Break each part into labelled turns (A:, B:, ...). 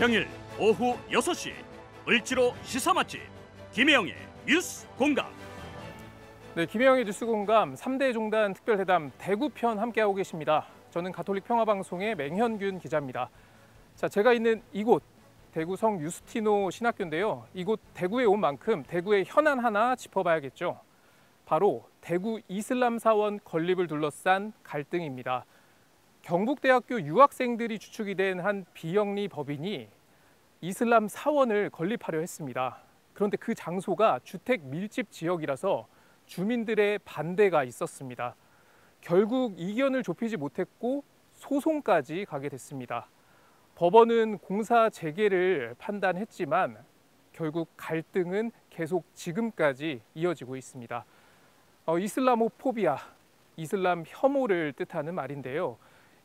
A: 평일 오후 6시 을지로 시사 맛집 김혜영의 뉴스 공감. 네, 김혜영의 뉴스 공감 3대 종단 특별회담 대구편 함께하고 계십니다. 저는 가톨릭 평화방송의 맹현균 기자입니다. 자, 제가 있는 이곳 대구성 유스티노 신학교인데요. 이곳 대구에 온 만큼 대구의 현안 하나 짚어봐야겠죠. 바로 대구 이슬람 사원 건립을 둘러싼 갈등입니다. 경북대학교 유학생들이 주축이 된 한 비영리 법인이 이슬람 사원을 건립하려 했습니다. 그런데 그 장소가 주택 밀집 지역이라서 주민들의 반대가 있었습니다. 결국 이견을 좁히지 못했고 소송까지 가게 됐습니다. 법원은 공사 재개를 판단했지만 결국 갈등은 계속 지금까지 이어지고 있습니다. 어, 이슬라모포비아, 이슬람 혐오를 뜻하는 말인데요.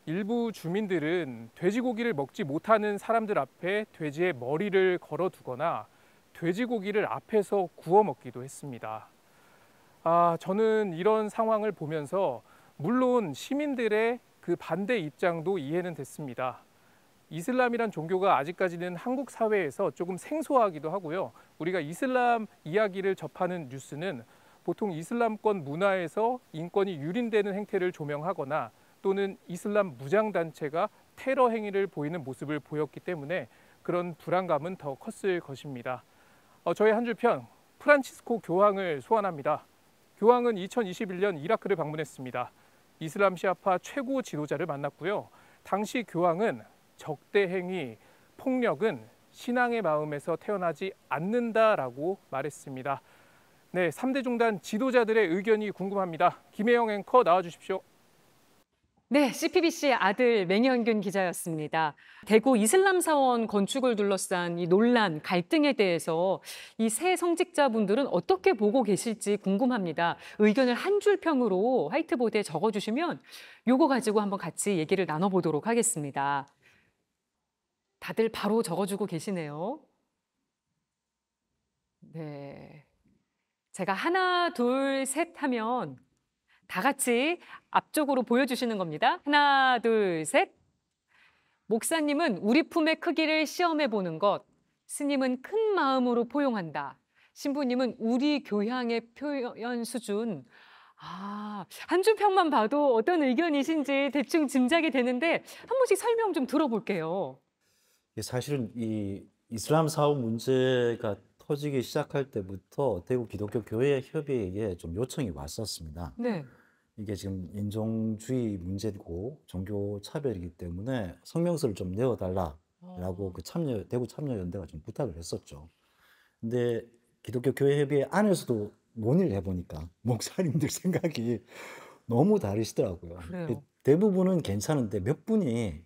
A: 일부 주민들은 돼지고기를 먹지 못하는 사람들 앞에 돼지의 머리를 걸어 두거나 돼지고기를 앞에서 구워 먹기도 했습니다. 아, 저는 이런 상황을 보면서 물론 시민들의 그 반대 입장도 이해는 됐습니다. 이슬람이란 종교가 아직까지는 한국 사회에서 조금 생소하기도 하고요. 우리가 이슬람 이야기를 접하는 뉴스는 보통 이슬람권 문화에서 인권이 유린되는 행태를 조명하거나 또는 이슬람 무장단체가 테러 행위를 보이는 모습을 보였기 때문에 그런 불안감은 더 컸을 것입니다. 어, 저의 한줄 편, 프란치스코 교황을 소환합니다. 교황은 2021년 이라크를 방문했습니다. 이슬람 시아파 최고 지도자를 만났고요. 당시 교황은 적대 행위, 폭력은 신앙의 마음에서 태어나지 않는다라고 말했습니다. 네, 3대 종단 지도자들의 의견이 궁금합니다. 김혜영 앵커 나와 주십시오.
B: 네, CPBC 아들 맹현균 기자였습니다. 대구 이슬람 사원 건축을 둘러싼 이 논란, 갈등에 대해서 이 새 성직자분들은 어떻게 보고 계실지 궁금합니다. 의견을 한 줄 평으로 화이트보드에 적어주시면 요거 가지고 한번 같이 얘기를 나눠보도록 하겠습니다. 다들 바로 적어주고 계시네요. 네. 제가 하나, 둘, 셋 하면 다 같이 앞쪽으로 보여주시는 겁니다. 하나, 둘, 셋. 목사님은 우리 품의 크기를 시험해 보는 것. 스님은 큰 마음으로 포용한다. 신부님은 우리 교향의 표현 수준. 아, 한 줄평만 봐도 어떤 의견이신지 대충 짐작이 되는데 한 번씩 설명 좀 들어볼게요.
C: 사실은 이 이슬람 사업 문제가 터지기 시작할 때부터 대구 기독교 교회 협의회에 좀 요청이 왔었습니다. 네. 이게 지금 인종주의 문제고 종교 차별이기 때문에 성명서를 좀 내어달라라고 어. 그 참여 대구 참여연대가 좀 부탁을 했었죠. 근데 기독교 교회 협의 안에서도 논의를 해보니까 목사님들 생각이 너무 다르시더라고요. 그래요. 대부분은 괜찮은데 몇 분이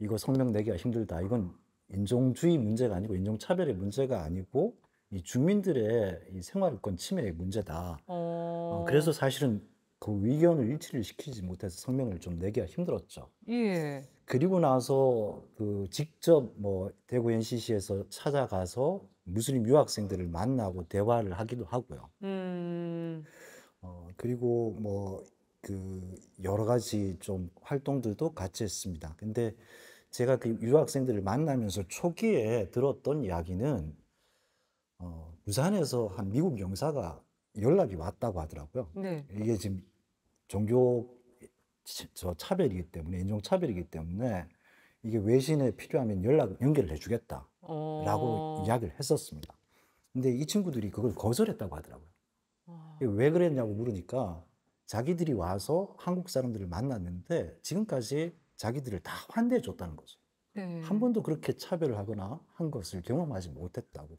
C: 이거 성명 내기가 힘들다. 이건 인종주의 문제가 아니고 인종차별의 문제가 아니고 이 주민들의 이 생활권 침해 의 문제다. 어... 어, 그래서 사실은 그 의견을 일치를 시키지 못해서 성명을 좀 내기가 힘들었죠. 예. 그리고 나서 그 직접 뭐 대구 NCC에서 찾아가서 무슬림 유학생들을 만나고 대화를 하기도 하고요.
B: 음...
C: 어, 그리고 뭐 그 여러 가지 좀 활동들도 같이 했습니다. 근데 제가 그 유학생들을 만나면서 초기에 들었던 이야기는 어, 부산에서 한 미국 영사가 연락이 왔다고 하더라고요. 네. 이게 지금 종교 저 차별이기 때문에 인종 차별이기 때문에 이게 외신에 필요하면 연락 연결을 해주겠다라고 어... 이야기를 했었습니다. 근데 이 친구들이 그걸 거절했다고 하더라고요. 왜 그랬냐고 물으니까 자기들이 와서 한국 사람들을 만났는데 지금까지 자기들을 다 환대해 줬다는 거죠. 네. 한 번도 그렇게 차별을 하거나 한 것을 경험하지 못했다고.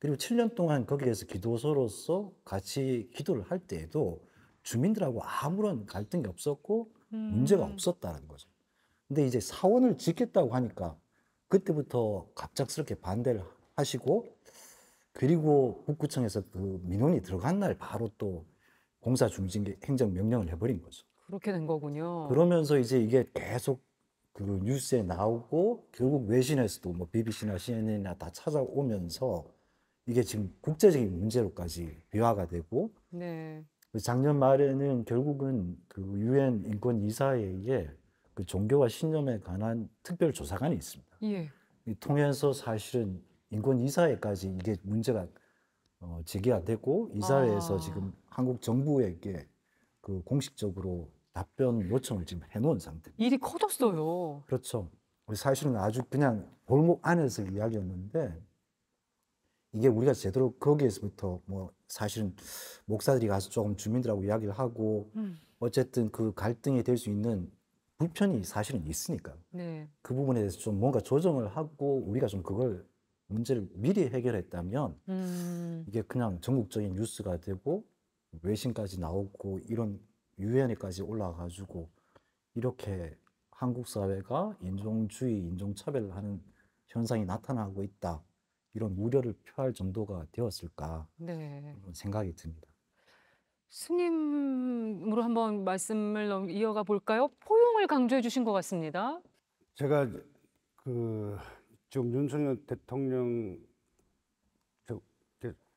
C: 그리고 7년 동안 거기에서 기도소로서 같이 기도를 할 때에도 주민들하고 아무런 갈등이 없었고 음. 문제가 없었다는 거죠. 근데 이제 사원을 짓겠다고 하니까 그때부터 갑작스럽게 반대를 하시고 그리고 북구청에서 그 민원이 들어간 날 바로 또 공사 중진 행정 명령을 해버린 거죠.
B: 그렇게 된 거군요.
C: 그러면서 이제 이게 계속 그 뉴스에 나오고 결국 외신에서도 뭐 BBC나 CNN이나 다 찾아오면서 이게 지금 국제적인 문제로까지 비화가 되고 네. 작년 말에는 결국은 그 유엔 인권 이사회에 그 종교와 신념에 관한 특별 조사관이 있습니다. 예. 통해서 사실은 인권 이사회까지 이게 문제가 어, 제기가 되고 이사회에서 아. 지금 한국 정부에게 그 공식적으로 답변 요청을 지금 해놓은 상태입니다.
B: 일이 커졌어요.
C: 그렇죠. 사실은 아주 그냥 골목 안에서 이야기였는데 이게 우리가 제대로 거기에서부터 뭐 사실은 목사들이 가서 조금 주민들하고 이야기를 하고 음. 어쨌든 그 갈등이 될 수 있는 불편이 사실은 있으니까 네. 그 부분에 대해서 좀 뭔가 조정을 하고 우리가 좀 그걸 문제를 미리 해결했다면
B: 음.
C: 이게 그냥 전국적인 뉴스가 되고 외신까지 나오고 이런 유엔에까지 올라가지고 이렇게 한국 사회가 인종주의, 인종차별을 하는 현상이 나타나고 있다. 이런 우려를 표할 정도가 되었을까
B: 네.
D: 생각이 듭니다.
B: 스님으로 한번 말씀을 이어가 볼까요? 포용을 강조해 주신 것 같습니다.
D: 제가 그 지금 윤석열 대통령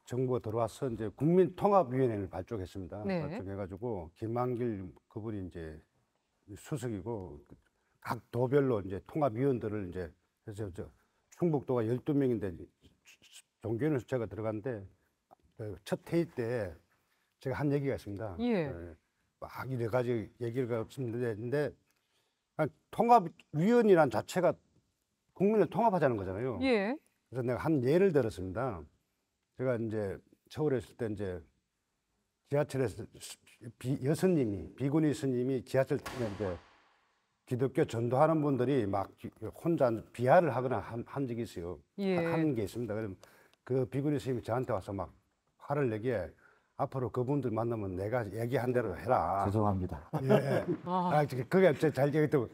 D: 정부 들어와서 이제 국민통합위원회를 발족했습니다. 네. 발족해가지고 김한길 그분이 이제 수석이고 각 도별로 이제 통합위원들을 이제 해서 저 충북도가 12명인데 종교인 숫자가 들어갔는데 그 첫 회의 때 제가 한 얘기가 있습니다. 예. 네. 막 이래가지고 얘기를 없었는데 통합위원이란 자체가 국민을 통합하자는 거잖아요. 예. 그래서 내가 한 예를 들었습니다. 제가 이제 서울에 있을 때 이제 지하철에서 비, 여스님이 비구니 스님이 지하철 타면는제 기독교 전도하는 분들이 막 혼자 비하를 하거나 한, 한 적이 있어요. 예. 한게 있습니다. 그럼 그 비구니 스님이 저한테 와서 막 화를 내기에 앞으로 그분들 만나면 내가 얘기한 대로 해라. 죄송합니다. 예. 아, 아 그게 잘얘기다고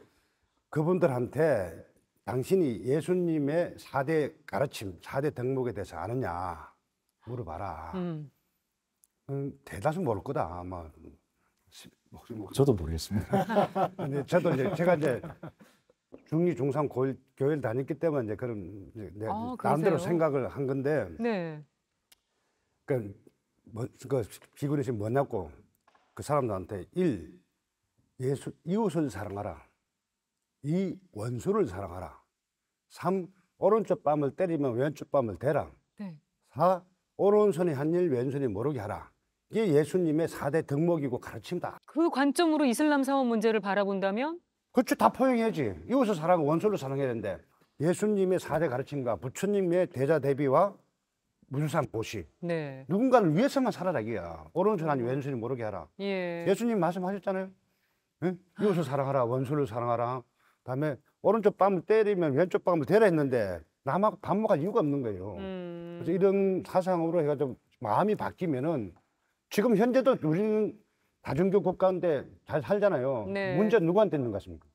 D: 그분들한테 당신이 예수님의 사대 가르침, 사대 덕목에 대해서 아느냐 물어봐라. 음. 음, 대다수 모를 거다. 아마 뭐
C: 저도 모르겠습니다.
A: 근데
D: 저도 이제 제가 이제 중리 중상 고일, 교회를 다녔기 때문에 이제 그런 이제 내 아, 나름대로 생각을 한 건데. 네. 그 뭐, 그비구리신 뭐냐고 그 사람들한테 1 예수 이웃을 사랑하라. 이 원수를 사랑하라. 3 오른쪽 뺨을 때리면 왼쪽 뺨을 대라. 네. 사 오른손이 한 일 왼손이 모르게 하라. 이게 예수님의 사대 덕목이고 가르침다.
B: 그 관점으로 이슬람 사원 문제를 바라본다면?
D: 그렇죠. 다 포용해야지. 이웃을 사랑, 하고 원수를 사랑해야 되는데 예수님의 사대 가르침과 부처님의 대자 대비와 무주상 보시. 네. 누군가를 위해서만 살아라기야. 오른손 아니 왼손이 모르게 하라. 예. 예수님 말씀하셨잖아요. 응? 이웃을 사랑하라, 원수를 사랑하라. 그다음에 오른쪽 밤을 때리면 왼쪽 밤을 대라 했는데 남하고 반복할 이유가 없는 거예요. 음. 그래서 이런 사상으로 해가 지고 마음이 바뀌면은 지금 현재도 우리는 다중교 국가운데잘 살잖아요. 네. 문제 누구한테 있는 것 같습니까?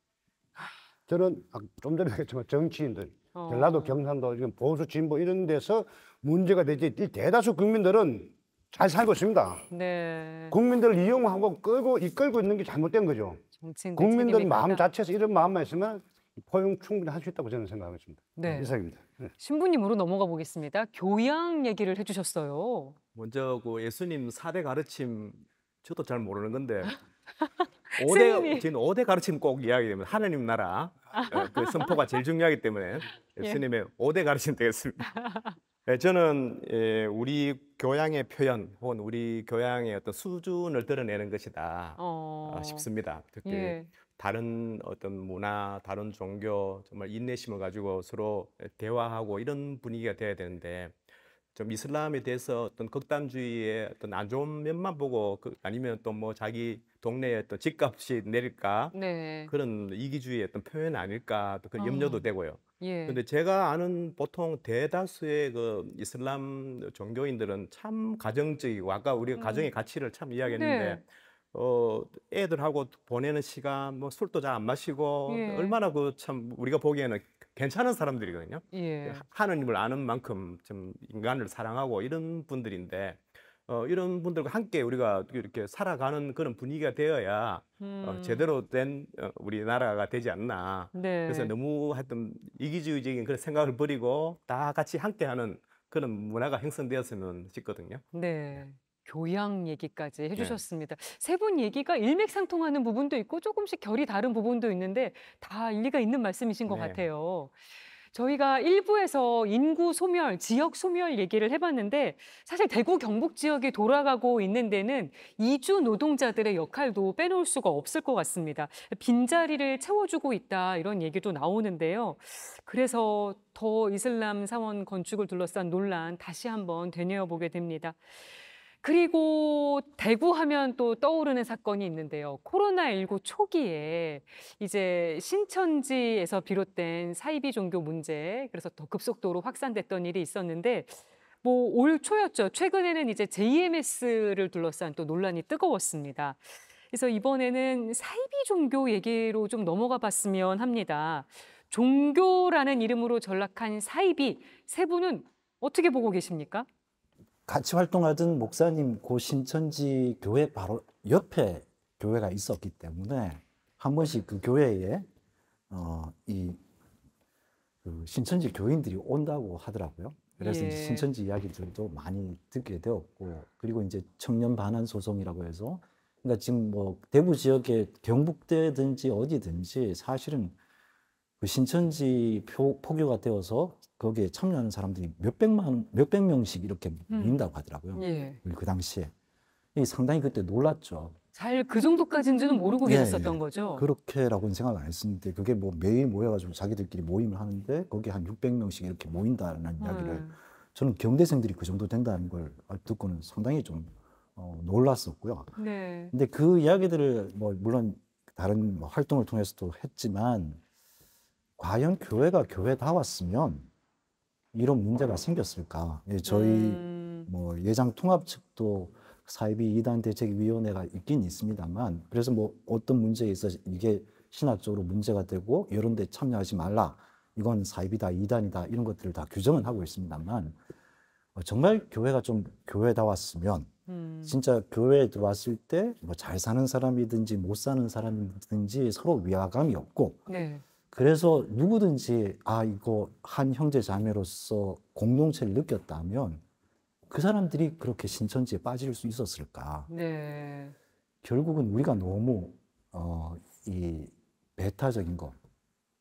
D: 저는 아, 좀 전에 얘기했지만 정치인들, 어. 전라도, 경상도, 지금 보수, 진보 이런 데서 문제가 되지 대다수 국민들은 잘 살고 있습니다.
B: 네.
D: 국민들을 이용하고 끌고 이끌고 있는 게 잘못된 거죠.
B: 국민들 마음
D: 자체에서 이런 마음만 있으면 포용 충분히 할 수 있다고 저는 생각하고 있습니다. 네. 이상입니다. 네.
B: 신부님으로 넘어가 보겠습니다. 교양 얘기를 해주셨어요. 먼저 그
E: 예수님 4대 가르침 저도 잘 모르는 건데
B: 5대
E: 지금 5대 가르침 꼭 이야기되면 하나님 나라
B: 어, 그 선포가
E: 제일 중요하기 때문에 예. 예수님의 예. 5대 가르침 되겠습니다. 네, 저는 예, 우리 교양의 표현 혹은 우리 교양의 어떤 수준을 드러내는 것이다 아,
B: 어...
E: 싶습니다. 특히 예. 다른 어떤 문화, 다른 종교 정말 인내심을 가지고 서로 대화하고 이런 분위기가 돼야 되는데 좀 이슬람에 대해서 어떤 극단주의의 어떤 안 좋은 면만 보고 그, 아니면 또 뭐 자기 동네에 어떤 집값이 내릴까 네. 그런 이기주의 의 어떤 표현 아닐까 또그 아. 염려도 아. 되고요. 예. 근데 제가 아는 보통 대다수의 그 이슬람 종교인들은 참 가정적이고 아까 우리가 음. 가정의 가치를 참 이야기했는데 네. 어, 애들하고 보내는 시간, 뭐 술도 잘 안 마시고 예. 얼마나 그 참 우리가 보기에는 괜찮은 사람들이거든요.
D: 예.
B: 예.
E: 하느님을 아는 만큼 좀 인간을 사랑하고 이런 분들인데 어, 이런 분들과 함께 우리가 이렇게 살아가는 그런 분위기가 되어야 어, 음. 어, 제대로 된 어, 우리나라가 되지 않나. 네. 그래서 너무 하여튼 이기주의적인 그런 생각을 버리고 다 같이 함께하는 그런 문화가 형성되었으면 싶거든요.
B: 네. 교양 얘기까지 예. 해주셨습니다. 네. 세분 얘기가 일맥상통하는 부분도 있고 조금씩 결이 다른 부분도 있는데 다 일리가 있는 말씀이신 것 네. 같아요. 저희가 1부에서 인구 소멸, 지역 소멸 얘기를 해봤는데 사실 대구 경북 지역이 돌아가고 있는 데는 이주 노동자들의 역할도 빼놓을 수가 없을 것 같습니다. 빈자리를 채워주고 있다 이런 얘기도 나오는데요. 그래서 더 이슬람 사원 건축을 둘러싼 논란 다시 한번 되뇌어 보게 됩니다. 그리고 대구 하면 또 떠오르는 사건이 있는데요. 코로나19 초기에 이제 신천지에서 비롯된 사이비 종교 문제, 그래서 더 급속도로 확산됐던 일이 있었는데, 뭐 올 초였죠. 최근에는 이제 JMS를 둘러싼 또 논란이 뜨거웠습니다. 그래서 이번에는 사이비 종교 얘기로 좀 넘어가 봤으면 합니다. 종교라는 이름으로 전락한 사이비 세 분은 어떻게 보고 계십니까?
C: 같이 활동하던 목사님 고 신천지 교회 바로 옆에 교회가 있었기 때문에 한 번씩 그 교회에 어, 이그 신천지 교인들이 온다고 하더라고요. 그래서 예. 이제 신천지 이야기들도 많이 듣게 되었고 그리고 이제 청년 반환 소송이라고 해서 그러니까 지금 뭐 대구 지역에 경북대든지 어디든지 사실은 그 신천지 표, 포교가 되어서 거기에 참여하는 사람들이 몇백만, 몇백 명씩 이렇게 모인다고 음. 하더라고요. 예. 그 당시에. 상당히 그때 놀랐죠.
B: 잘 그 정도까지인지는 모르고 예, 계셨었던 예. 거죠?
C: 그렇게라고는 생각 안 했었는데 그게 뭐 매일 모여가지고 자기들끼리 모임을 하는데 거기에 한 600명씩 이렇게 모인다는 음. 이야기를 저는 경대생들이 그 정도 된다는 걸 듣고는 상당히 좀 어, 놀랐었고요. 네. 근데 그 이야기들을 뭐 물론 다른 뭐 활동을 통해서도 했지만 과연 교회가 교회다왔으면 이런 문제가 생겼을까? 예, 저희 음. 뭐 예장 통합 측도 사이비 이단 대책위원회가 있긴 있습니다만 그래서 뭐 어떤 문제에 있어서 이게 신학적으로 문제가 되고 이런 데 참여하지 말라 이건 사이비다 이단이다 이런 것들을 다 규정은 하고 있습니다만 어, 정말 교회가 좀교회다왔으면 음. 진짜 교회에 들어왔을 때뭐잘 사는 사람이든지 못 사는 사람이든지 서로 위화감이 없고 네. 그래서 누구든지 아 이거 한 형제 자매로서 공동체를 느꼈다면 그 사람들이 그렇게 신천지에 빠질 수 있었을까?
B: 네.
C: 결국은 우리가 너무 어, 이 배타적인 것,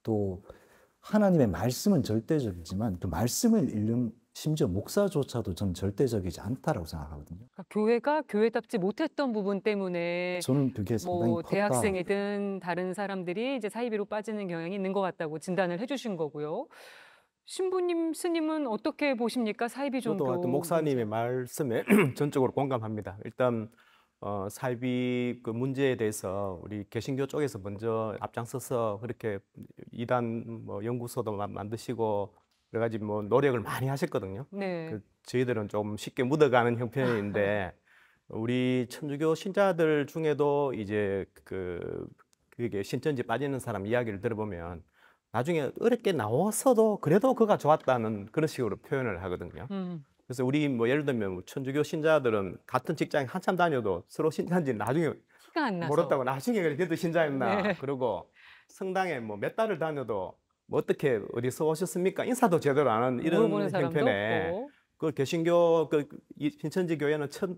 C: 또 하나님의 말씀은 절대적이지만 또 그 말씀을 읽는 심지어 목사조차도 저 절대적이지 않다라고 생각하거든요. 그러니까
B: 교회가 교회답지 못했던 부분 때문에 저는 그게 뭐 상당히 뭐 대학생이든 다른 사람들이 이제 사이비로 빠지는 경향이 있는 것 같다고 진단을 해주신 거고요. 신부님 스님은 어떻게 보십니까 사이비 종교? 저도 목사님의
E: 말씀에 전적으로 공감합니다. 일단 어, 사이비 그 문제에 대해서 우리 개신교 쪽에서 먼저 앞장서서 그렇게 이단 뭐 연구소도 만드시고 여러 가지 뭐 노력을 많이 하셨거든요. 네. 그 저희들은 좀 쉽게 묻어가는 형편인데 우리 천주교 신자들 중에도 이제 그 그게 신천지 빠지는 사람 이야기를 들어보면 나중에 어렵게 나왔어도 그래도 그가 좋았다는 그런 식으로 표현을 하거든요. 음. 그래서 우리 뭐 예를 들면 뭐 천주교 신자들은 같은 직장에 한참 다녀도 서로 신자인지 나중에 모르다고 나중에 그래도 신자였나 네. 그러고 성당에 뭐 몇 달을 다녀도 뭐 어떻게 어디서 오셨습니까? 인사도 제대로 안 하는 이런 형편에 없고. 그 개신교 그 신천지 교회는 첫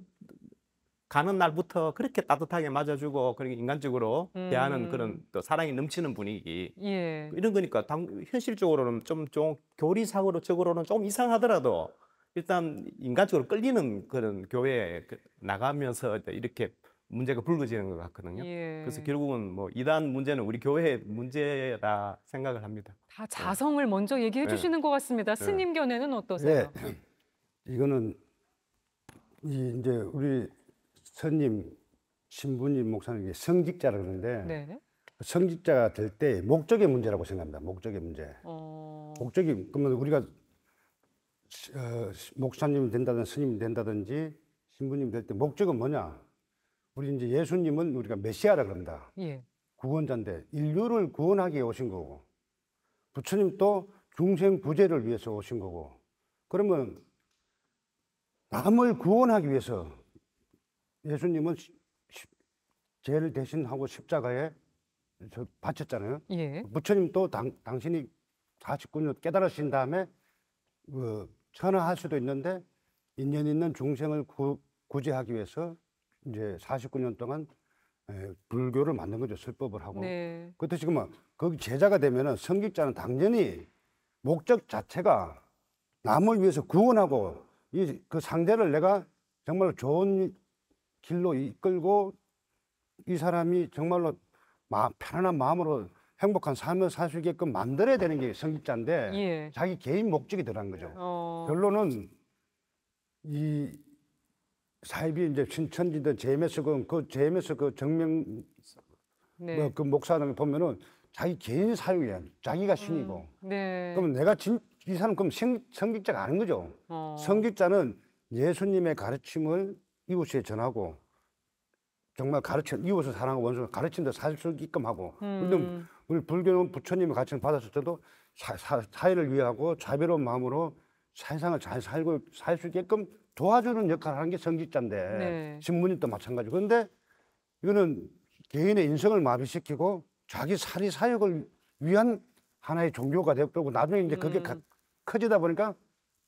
E: 가는 날부터 그렇게 따뜻하게 맞아주고 그리고 인간적으로 음. 대하는 그런 또 사랑이 넘치는 분위기 예. 이런 거니까 당, 현실적으로는 좀, 좀교리상으로적으로는좀 이상하더라도 일단 인간적으로 끌리는 그런 교회에 그 나가면서 이렇게 문제가 불거지는 것 같거든요. 예. 그래서 결국은 뭐 이단 문제는 우리 교회의 문제라 생각을 합니다.
B: 다 네. 자성을 네. 먼저 얘기해 네. 주시는 네. 것 같습니다. 네. 스님 네. 견해는 어떠세요?
D: 네. 이거는 이제 우리 선님 신부님 목사님이 성직자라 그러는데 성직자가 될 때 목적의 문제라고 생각합니다. 목적의 문제.
A: 어...
D: 목적이 그러면 우리가 어, 목사님 된다든지 스님 된다든지 신부님 될때 목적은 뭐냐? 우리 이제 예수님은 우리가 메시아라 그런다 예. 구원자인데 인류를 구원하기 에 오신 거고 부처님 또 중생 구제를 위해서 오신 거고 그러면 남을 구원하기 위해서 예수님은 죄를 대신하고 십자가에 저 바쳤잖아요. 예. 부처님도 당, 당신이 가십군을 깨달으신 다음에 그 천하할 수도 있는데 인연 있는 중생을 구, 구제하기 위해서 이제 49년 동안 에, 불교를 만든 거죠. 설법을 하고. 네. 그렇듯이 그러 뭐 거기 제자가 되면은 성직자는 당연히 목적 자체가 남을 위해서 구원하고 이 그 상대를 내가 정말 로 좋은 길로 이끌고 이 사람이 정말로 마, 편안한 마음으로 행복한 삶을 살 수 있게끔 만들어야 되는 게 성직자인데 예. 자기 개인 목적이 들어간 거죠. 어... 결론은 이 사입이 이제 신천지도 인제임스서 그, 그재임스그 그 정명 네. 뭐그 목사는 보면은 자기 개인 사유야 자기가 음, 신이고.
B: 음, 네. 그럼
D: 내가 진, 이 사람 그럼 성, 성직자가 아닌 거죠. 어. 성직자는 예수님의 가르침을 이웃에 전하고 정말 가르쳐 이웃을 사랑하고 원수를 가르친다 살수 있게끔 하고. 음. 물론 그러니까 우리 불교는 부처님의 가르침을 받았을 때도 사, 사, 사회를 위하고 자비로운 마음으로 세상을 잘 살고 살 수 있게끔 도와주는 역할을 하는 게 성직자인데 네. 신부님도 마찬가지고 그런데 이거는 개인의 인성을 마비시키고 자기 사리 사역을 위한 하나의 종교가 되고 나중에 이제 그게 음. 커지다 보니까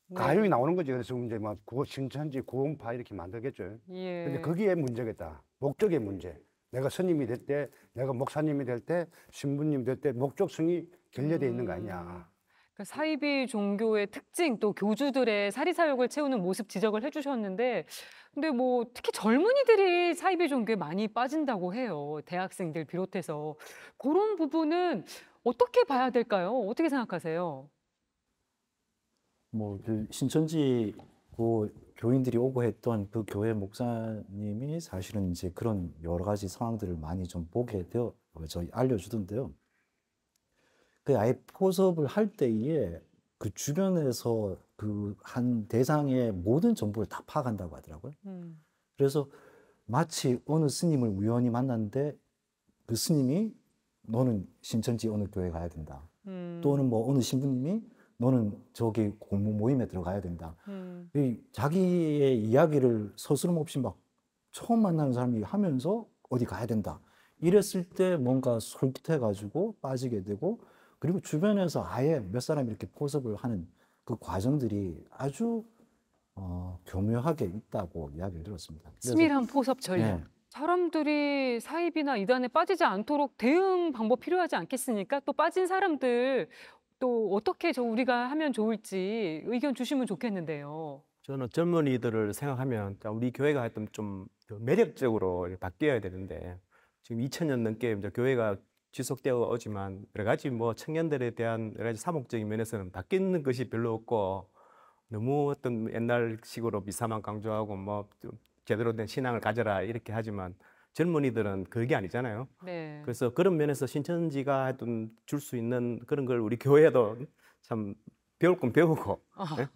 D: 네. 가용이 나오는 거지 그래서 이제 막 구호 신천지 구원파 이렇게 만들겠죠 예. 근데 거기에 문제겠다 목적의 문제 내가 스님이 될때 내가 목사님이 될때 신부님 될 때 목적성이 결여돼 있는 거 아니냐 음.
B: 그러니까 사이비 종교의 특징 또 교주들의 사리사욕을 채우는 모습 지적을 해주셨는데 근데 뭐 특히 젊은이들이 사이비 종교에 많이 빠진다고 해요 대학생들 비롯해서 그런 부분은 어떻게 봐야 될까요 어떻게 생각하세요
C: 뭐그 신천지 그 교인들이 오고 했던 그 교회 목사님이 사실은 이제 그런 여러 가지 상황들을 많이 좀 보게 되어 저희 알려주던데요 그 아예 포섭을 할 때에 그 주변에서 그 한 대상의 모든 정보를 다 파악한다고 하더라고요. 음. 그래서 마치 어느 스님을 우연히 만났는데 그 스님이 너는 신천지 어느 교회 가야 된다. 음. 또는 뭐 어느 신부님이 너는 저기 공무 모임에 들어가야 된다. 음. 자기의 이야기를 서스럼 없이 막 처음 만나는 사람이 하면서 어디 가야 된다. 이랬을 때 뭔가 솔깃해가지고 빠지게 되고 그리고 주변에서 아예 몇 사람 이렇게 이 포섭을 하는 그 과정들이 아주 어, 교묘하게 있다고 이야기를 들었습니다. 치밀한
B: 포섭 전략. 네. 사람들이 사입이나 이단에 빠지지 않도록 대응 방법 필요하지 않겠습니까? 또 빠진 사람들 또 어떻게 저 우리가 하면 좋을지 의견 주시면 좋겠는데요.
E: 저는 젊은이들을 생각하면 우리 교회가 하여튼 좀 매력적으로 바뀌어야 되는데 지금 2000년 넘게 이제 교회가 지속되어 오지만 여러 가지 뭐 청년들에 대한 여러 가지 사목적인 면에서는 바뀌는 것이 별로 없고 너무 어떤 옛날식으로 미사만 강조하고 뭐 제대로 된 신앙을 가져라 이렇게 하지만 젊은이들은 그게 아니잖아요. 네. 그래서 그런 면에서 신천지가 하여줄수 있는 그런 걸 우리 교회도 참 배울 건 배우고 어. 네?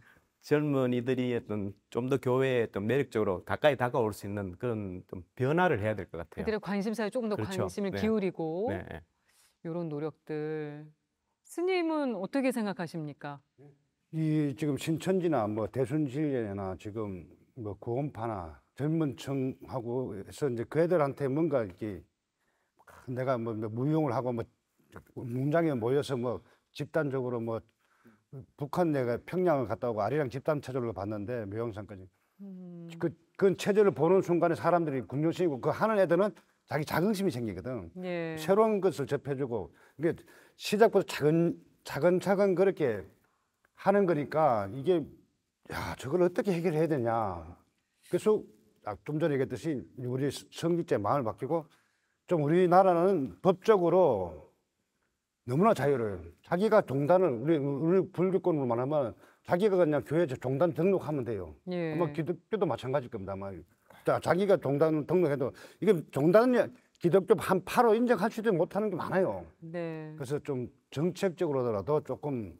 E: 젊은이들이 어떤 좀 더 교회에 좀 매력적으로 가까이 다가올 수 있는 그런 좀 변화를 해야 될 것 같아요. 그들의 관심사에 조금 더 그렇죠. 관심을 네. 기울이고 네.
B: 이런 네. 노력들. 스님은 어떻게 생각하십니까?
D: 이 지금 신천지나 뭐 대순신례나 지금 뭐 구원파나 젊은 층하고 해서 이제 그 애들한테 뭔가 이렇게 내가 뭐, 뭐 무용을 하고 뭐 문장에 모여서 뭐 집단적으로 뭐 북한 내가 평양을 갔다 오고 아리랑 집단 체조를 봤는데 묘영산까지. 음. 그, 그 체조를 보는 순간에 사람들이 군중심이고그 하는 애들은 자기 자긍심이 생기거든. 예. 새로운 것을 접해주고 이게 시작부터 작은 차근차근 그렇게 하는 거니까 이게 야 저걸 어떻게 해결해야 되냐. 그래서 아, 좀 전에 얘기했듯이 우리 성직자 마음을 바뀌고 좀 우리나라는 법적으로 너무나 자유로워요. 자기가 종단을 우리 우리 불교권으로 말하면 자기가 그냥 교회에 서 종단 등록하면 돼요. 예. 아마 기독교도 마찬가지일 겁니다. 아마 자, 자기가 종단 등록해도 이게 종단이 기독교 한파호 인정하지도 못하는 게 많아요. 네. 그래서 좀 정책적으로라도 조금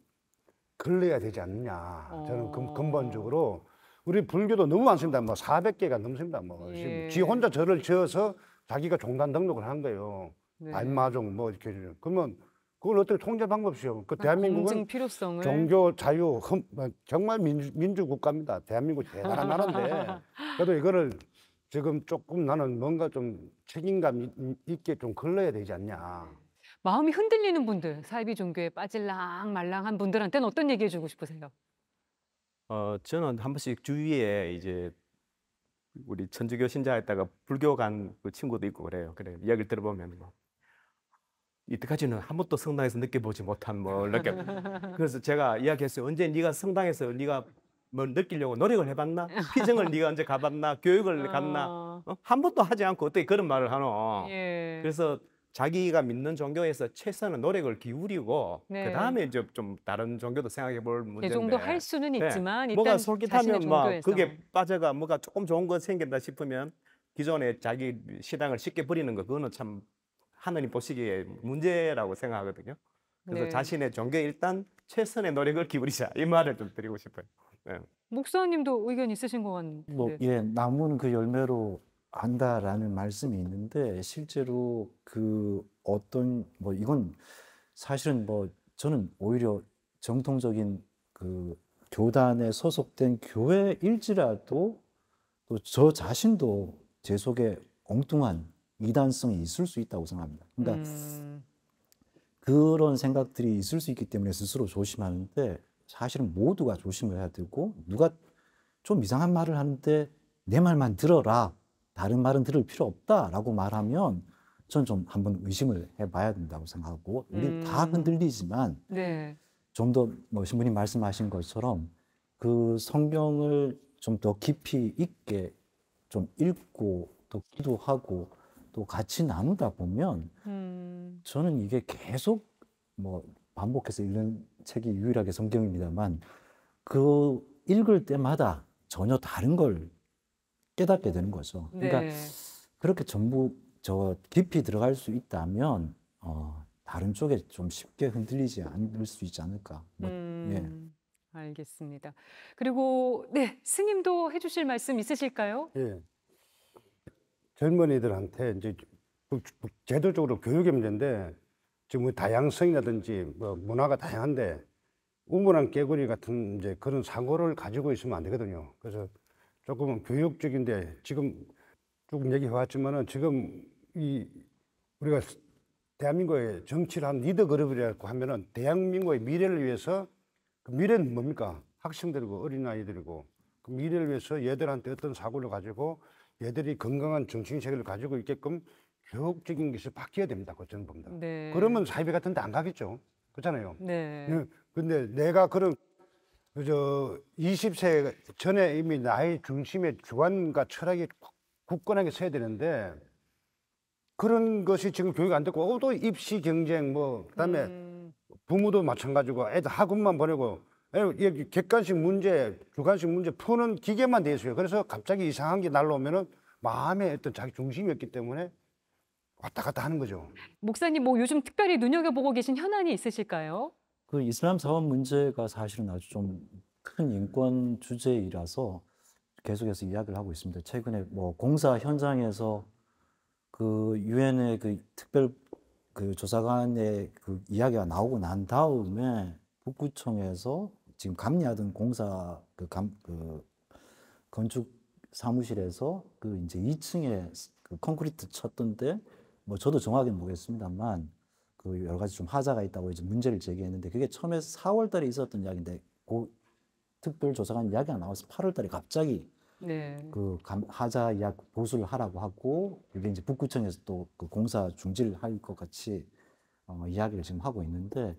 D: 걸려야 되지 않느냐. 어. 저는 근, 근본적으로 우리 불교도 너무 많습니다. 뭐 400개가 넘습니다. 뭐 예. 지 혼자 절을 지어서 자기가 종단 등록을 한 거예요. 네. 안마종 아, 뭐 이렇게 그러면 그걸 어떻게 통제 방법이요? 그 아, 대한민국은
B: 필요성을... 종교
D: 자유 흠, 뭐 정말 민주, 민주 국가입니다. 대한민국 대단한 나라인데 그래도 이거를 지금 조금 나는 뭔가 좀 책임감 있게 좀 걸러야 되지 않냐.
B: 마음이 흔들리는 분들, 사이비 종교에 빠질랑 말랑한 분들한테는 어떤 얘기해 주고 싶으세요?
E: 어, 저는 한 번씩 주위에 이제 우리 천주교 신자에다가 불교 간 그 친구도 있고 그래요. 그래 이야기를 들어보면 뭐 이때까지는 한 번도 성당에서 느껴보지 못한 뭐 이렇게 그래서 제가 이야기했어요. 언제 네가 성당에서 네가 뭐 느끼려고 노력을 해봤나? 피정을 네가 언제 가봤나? 교육을 어... 갔나? 어? 한 번도 하지 않고 어떻게 그런 말을 하노? 예. 그래서 자기가 믿는 종교에서 최선의 노력을 기울이고 네. 그 다음에 이제 좀 다른 종교도 생각해볼 네, 문제인데 그 정도 할 수는 네. 있지만 일단 뭐가 솔깃하면 막 그게 빠져가 뭐가 조금 좋은 거 생긴다 싶으면 기존에 자기 신앙을 쉽게 버리는 거 그거는 참 하늘이 보시기에 문제라고 생각하거든요. 그래서 네. 자신의 종교에 일단 최선의 노력을 기울이자 이 말을 좀 드리고 싶어요.
C: 네.
B: 목사님도 의견 있으신 것 같은데. 뭐, 예,
C: 남은 그 열매로 한다라는 말씀이 있는데 실제로 그 어떤 뭐 이건 사실은 뭐 저는 오히려 정통적인 그 교단에 소속된 교회일지라도 또 저 자신도 제 속에 엉뚱한 이단성이 있을 수 있다고 생각합니다. 그러니까 음. 그런 생각들이 있을 수 있기 때문에 스스로 조심하는데 사실은 모두가 조심을 해야 되고 누가 좀 이상한 말을 하는데 내 말만 들어라 다른 말은 들을 필요 없다라고 말하면 전좀 한번 의심을 해봐야 된다고 생각하고 우리 음. 다 흔들리지만 네. 좀더 뭐 신부님 말씀하신 것처럼 그 성경을 좀 더 깊이 있게 좀 읽고 더 기도하고 또 같이 나누다 보면 음. 저는 이게 계속 뭐 반복해서 읽는 책이 유일하게 성경입니다만 그 읽을 때마다 전혀 다른 걸 깨닫게 되는 거죠. 그러니까 네. 그렇게 전부 저 깊이 들어갈 수 있다면 어, 다른 쪽에 좀 쉽게 흔들리지 않을 수 있지 않을까.
B: 뭐, 음, 예. 알겠습니다. 그리고 네 스님도 해주실 말씀 있으실까요?
D: 예. 젊은이들한테 이제 제도적으로 교육의 문제인데 지금 뭐 다양성이라든지 뭐 문화가 다양한데 우물한 개구리 같은 이제 그런 사고를 가지고 있으면 안 되거든요. 그래서 조금은 교육적인데 지금 조금 얘기해 왔지만은 지금 이 우리가 대한민국의 정치를 한 리더 그룹이라고 하면은 대한민국의 미래를 위해서 그 미래는 뭡니까? 학생들이고 어린아이들이고 그 미래를 위해서 얘들한테 어떤 사고를 가지고 얘들이 건강한 정신 세계를 가지고 있게끔 교육적인 것이 바뀌어야 됩니다. 고정 그 봅니다. 네. 그러면 사이비 같은 데 안 가겠죠. 그렇잖아요.
B: 네. 네.
D: 근데 내가 그런 그저 20세 전에 이미 나의 중심의 주관과 철학이 굳건하게 서야 되는데 그런 것이 지금 교육 안 됐고 어, 또 입시 경쟁 뭐 그다음에 음. 부모도 마찬가지고 애들 학원만 보내고 객관식 문제, 주관식 문제 푸는 기계만 돼 있어요. 그래서 갑자기 이상한 게 날라오면은 마음의 어떤 자기 중심이었기 때문에 왔다 갔다 하는 거죠.
B: 목사님 뭐 요즘 특별히 눈여겨보고 계신 현안이 있으실까요?
C: 그 이슬람 사원 문제가 사실은 아주 좀 큰 인권 주제이라서 계속해서 이야기를 하고 있습니다. 최근에 뭐 공사 현장에서 그 유엔의 그 특별 그 조사관의 그 이야기가 나오고 난 다음에 북구청에서 지금 감리하던 공사 그, 감, 그 건축 사무실에서 그 이제 2층에 그 콘크리트 쳤던데 뭐 저도 정확히는 모르겠습니다만 그 여러 가지 좀 하자가 있다고 이제 문제를 제기했는데 그게 처음에 4월 달에 있었던 이야기인데 그 특별 조사관 이야기가 나와서 8월 달에 갑자기
B: 네. 그
C: 감, 하자 약 보수를 하라고 하고 이게 이제 북구청에서 또 그 공사 중지를 할 것 같이 어, 이야기를 지금 하고 있는데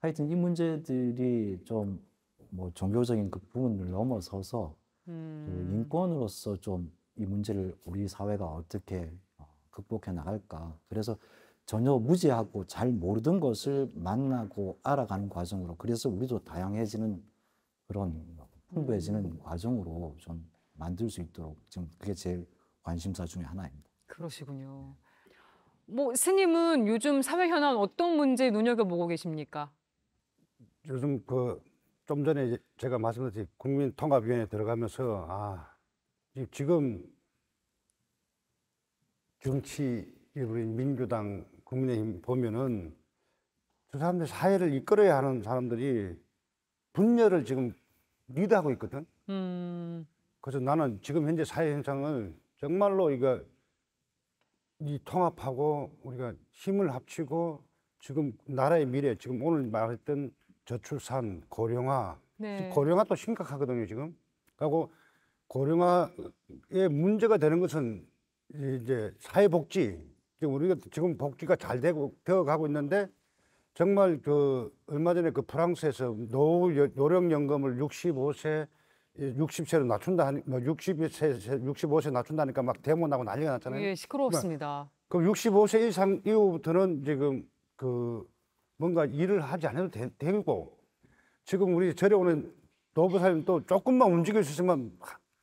C: 하여튼 이 문제들이 좀뭐 종교적인 그 부분을 넘어서서
D: 그 음.
C: 인권으로서 좀 이 문제를 우리 사회가 어떻게 어, 극복해 나갈까. 그래서 전혀 무지하고 잘 모르던 것을 만나고 알아가는 과정으로 그래서 우리도 다양해지는 그런 풍부해지는 음. 과정으로 좀 만들 수 있도록 지금 그게 제일
D: 관심사 중의 하나입니다.
C: 그러시군요.
B: 뭐 스님은 요즘 사회 현안 어떤 문제 눈여겨보고 계십니까?
D: 요즘 그좀 전에 제가 말씀드렸듯이 국민통합위원회 들어가면서 아 지금 정치 일부인 민주당 국민의힘 보면은 저 사람들 사회를 이끌어야 하는 사람들이 분열을 지금 리드하고 있거든.
B: 음.
D: 그래서 나는 지금 현재 사회 현상을 정말로 이거 이 통합하고 우리가 힘을 합치고 지금 나라의 미래 지금 오늘 말했던 저출산, 고령화.
B: 네. 고령화
D: 또 심각하거든요, 지금. 그리고 고령화의 문제가 되는 것은 이제 사회복지. 지금 우리가 지금 복지가 잘 되고 되어 가고 있는데 정말 그 얼마 전에 그 프랑스에서 노후 노령연금을 65세 60세로 예, 낮춘다 뭐 60세 65세 낮춘다니까 막 데모 나고 난리가 났잖아요. 예, 시끄러웠습니다. 그럼 65세 이상 이후부터는 지금 그 뭔가 일을 하지 않아도 되, 고 지금 우리 절에 오는 노부사님도 조금만 움직일 수 있으면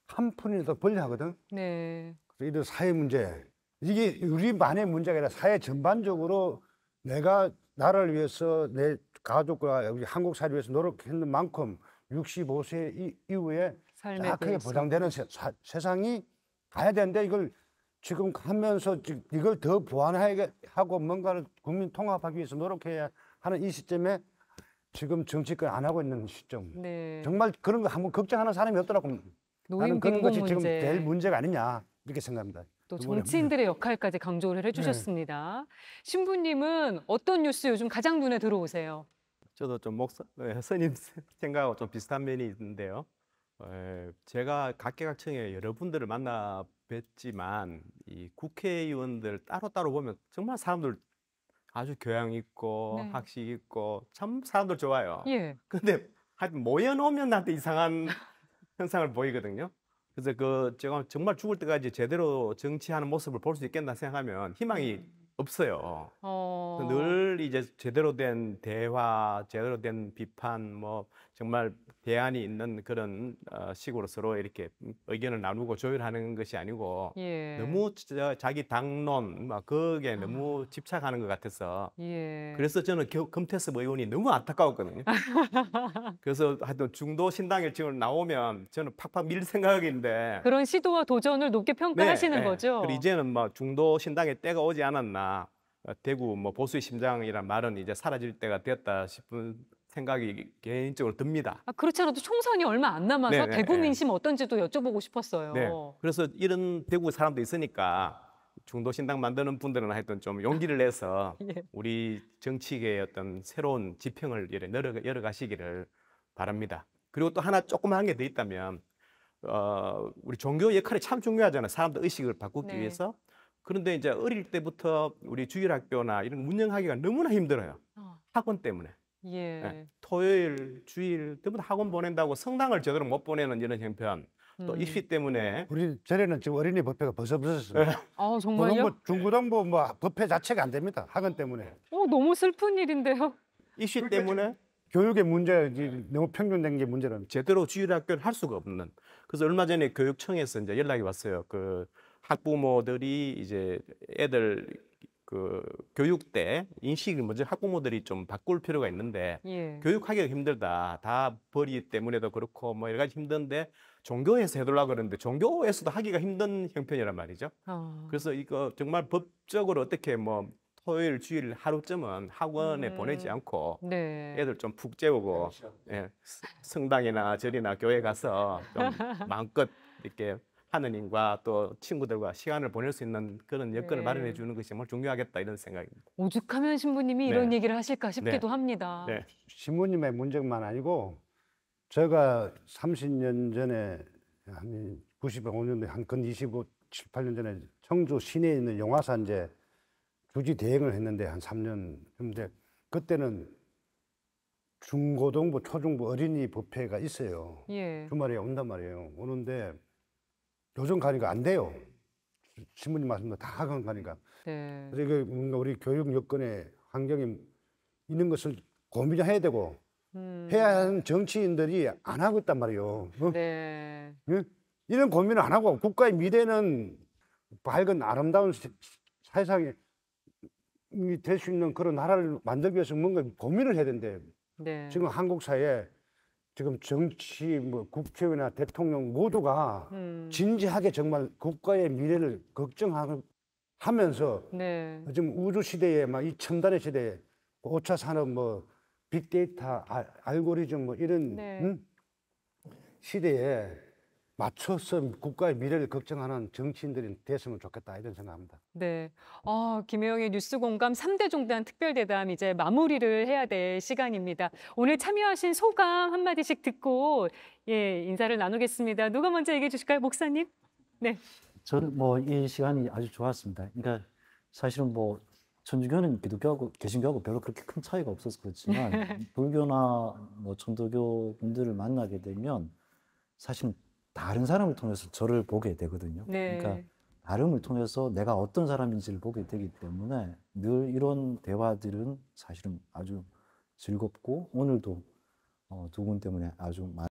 D: 한 푼이라도 벌려 하거든. 네. 이런 사회 문제 이게 우리만의 문제가 아니라 사회 전반적으로 내가 나라를 위해서 내 가족과 우리 한국 사회를 위해서 노력했는 만큼 65세 이, 이후에 정하게 보장되는 세, 상이 가야 되는데 이걸 지금 하면서 이걸 더 보완하고 하게 뭔가를 국민 통합하기 위해서 노력해야 하는 이 시점에 지금 정치권 안 하고 있는 시점.
B: 네. 정말
D: 그런 거 한번 걱정하는 사람이 없더라고. 나는 그런 것이 문제. 지금 제 문제가 아니냐 이렇게 생각합니다. 또 정치인들의
B: 역할까지 강조를 네. 해주셨습니다. 네. 신부님은 어떤 뉴스 요즘 가장 눈에 들어오세요?
E: 저도 좀 목사 네, 선임 생각하고 좀 비슷한 면이 있는데요. 제가 각계각층의 여러분들을 만나 뵀지만 이 국회의원들 따로따로 보면 정말 사람들 아주 교양 있고 네. 학식 있고 참 사람들 좋아요. 예. 근데 하여튼 모여놓으면 나한테 이상한 현상을 보이거든요. 그래서 그 제가 정말 죽을 때까지 제대로 정치하는 모습을 볼 수 있겠나 생각하면 희망이 네. 없어요.
B: 어... 늘
E: 이제 제대로 된 대화, 제대로 된 비판, 뭐 정말 대안이 있는 그런 어, 식으로 서로 이렇게 의견을 나누고 조율하는 것이 아니고 예. 너무 자기 당론 막 거기에 아. 너무 집착하는 것 같아서 예. 그래서 저는 금태섭 의원이 너무 안타까웠거든요. 그래서 하여튼 중도 신당에 지금 나오면 저는 팍팍 밀 생각인데
B: 그런 시도와 도전을 높게 평가하시는 네, 네. 거죠. 그리고
E: 이제는 뭐 중도 신당에 때가 오지 않았나 대구 뭐 보수의 심장이란 말은 이제 사라질 때가 되었다 싶은 생각이 개인적으로 듭니다.
B: 아, 그렇지 않아도 총선이 얼마 안 남아서 네네, 대구 네. 민심 어떤지도 여쭤보고 싶었어요. 네.
E: 그래서 이런 대구 사람도 있으니까 중도 신당 만드는 분들은 하여튼 좀 용기를 내서 예. 우리 정치계의 어떤 새로운 지평을 열어, 열어 가시기를 바랍니다. 그리고 또 하나 조그마한 게더 있다면 어, 우리 종교 역할이 참 중요하잖아요. 사람들 의식을 바꾸기 네. 위해서. 그런데 이제 어릴 때부터 우리 주일학교나 이런 운영하기가 너무나 힘들어요.
B: 어. 학원 때문에. 예.
E: 네. 토요일, 주일 때부에 학원 보낸다고 성당을 제대로 못 보내는 이런 형편.
D: 음. 또 입시 때문에 우리 전에는 지금 어린이 법회가 벌써 부어졌습니다아 예. 정말요? 뭐 중고등부 뭐 법회 자체가 안 됩니다. 학원 때문에.
B: 어 너무 슬픈 일인데요. 입시 때문에
D: 교육의 문제 너무 평균된 게 문제라면 제대로
E: 주일 학교를 할 수가 없는. 그래서 얼마 전에 교육청에서 이제 연락이 왔어요. 그 학부모들이 이제 애들 그 교육 때 인식을 먼저 학부모들이 좀 바꿀 필요가 있는데 예. 교육하기가 힘들다. 다 벌이 때문에도 그렇고 뭐 여러 가지 힘든데 종교에서 해달라 그러는데 종교에서도 하기가 힘든 형편이란 말이죠. 어. 그래서 이거 정말 법적으로 어떻게 뭐 토요일 주일 하루쯤은 학원에 네. 보내지 않고 네. 애들 좀 푹 재우고 그렇죠. 예, 성당이나 절이나 교회 가서 좀 마음껏 이렇게 하느님과 또 친구들과 시간을 보낼 수 있는 그런 여건을 네. 마련해 주는 것이 정말 중요하겠다 이런 생각입니다.
B: 오죽하면 신부님이 네. 이런 얘기를 하실까 네. 싶기도 네. 합니다.
D: 신부님의 문제만 아니고 제가 30년 전에 한 95년도에 한근 25, 7, 8년 전에 청주 시내에 있는 영화산 이제 주지 대행을 했는데 한 3년 근데 그때는 중고등부, 초중부 어린이 법회가 있어요. 예. 주말에 온단 말이에요. 오는데 요즘 가니까 안 돼요. 신부님 말씀도 다 학원 가니까. 네. 그래서 이게 뭔가 우리 교육 여건에 환경이 있는 것을 고민해야 을 되고 음. 해야 하는 정치인들이 안 하고 있단 말이에요. 어?
B: 네.
D: 예? 이런 고민을 안 하고 국가의 미래는 밝은 아름다운 세상이 될 수 있는 그런 나라를 만들기 위해서 뭔가 고민을 해야 된대. 네. 지금 한국 사회에 지금 정치, 뭐 국회의원이나 대통령 모두가 음. 진지하게 정말 국가의 미래를 걱정하면서
B: 네. 지금
D: 우주 시대에 막 이 첨단의 시대에 그 오차 산업 뭐 빅데이터 알, 고리즘뭐 이런 네. 응? 시대에 맞춰서 국가의 미래를 걱정하는 정치인들이 됐으면 좋겠다 이런 생각합니다.
B: 네. 어, 김혜영의 뉴스 공감 3대 종단 특별 대담 이제 마무리를 해야 될 시간입니다. 오늘 참여하신 소감 한 마디씩 듣고 예, 인사를 나누겠습니다. 누가 먼저 얘기해 주실까요? 목사님? 네.
C: 저는 뭐이 시간이 아주 좋았습니다. 그러니까 사실은 뭐 천주교는 기독교하고 개신교하고 별로 그렇게 큰 차이가 없어서 그렇지만 불교나 뭐 천도교 분들을 만나게 되면 사실 다른 사람을 통해서 저를 보게 되거든요. 네. 그러니까 다름을 통해서 내가 어떤 사람인지를 보게 되기 때문에 늘 이런 대화들은 사실은 아주 즐겁고 오늘도 어, 두분 때문에 아주 많이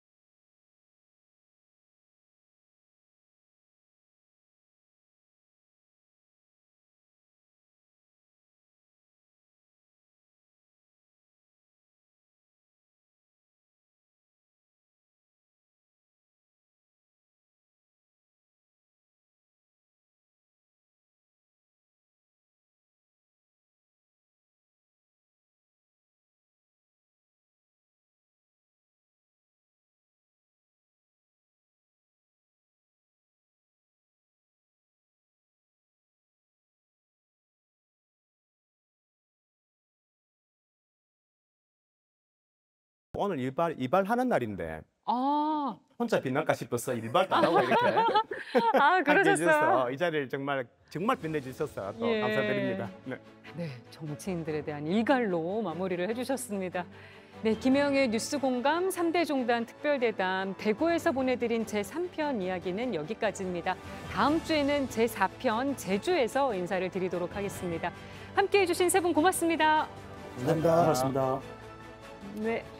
B: 오늘 일발 이발하는 날인데 아.
E: 혼자 빛날까 싶어서 일발 따라고 이렇게
B: 아, 그러셨어요.
E: 이 자리를 정말 정말 빛내주셔서 또 예. 감사드립니다. 네.
B: 네, 정치인들에 대한 일갈로 마무리를 해주셨습니다. 네, 김혜영의 뉴스 공감 삼대 종단 특별대담 대구에서 보내드린 제삼편 이야기는 여기까지입니다. 다음 주에는 제사편 제주에서 인사를 드리도록 하겠습니다. 함께해 주신 세 분 고맙습니다.
D: 감사합니다. 고맙습니다.
B: 네.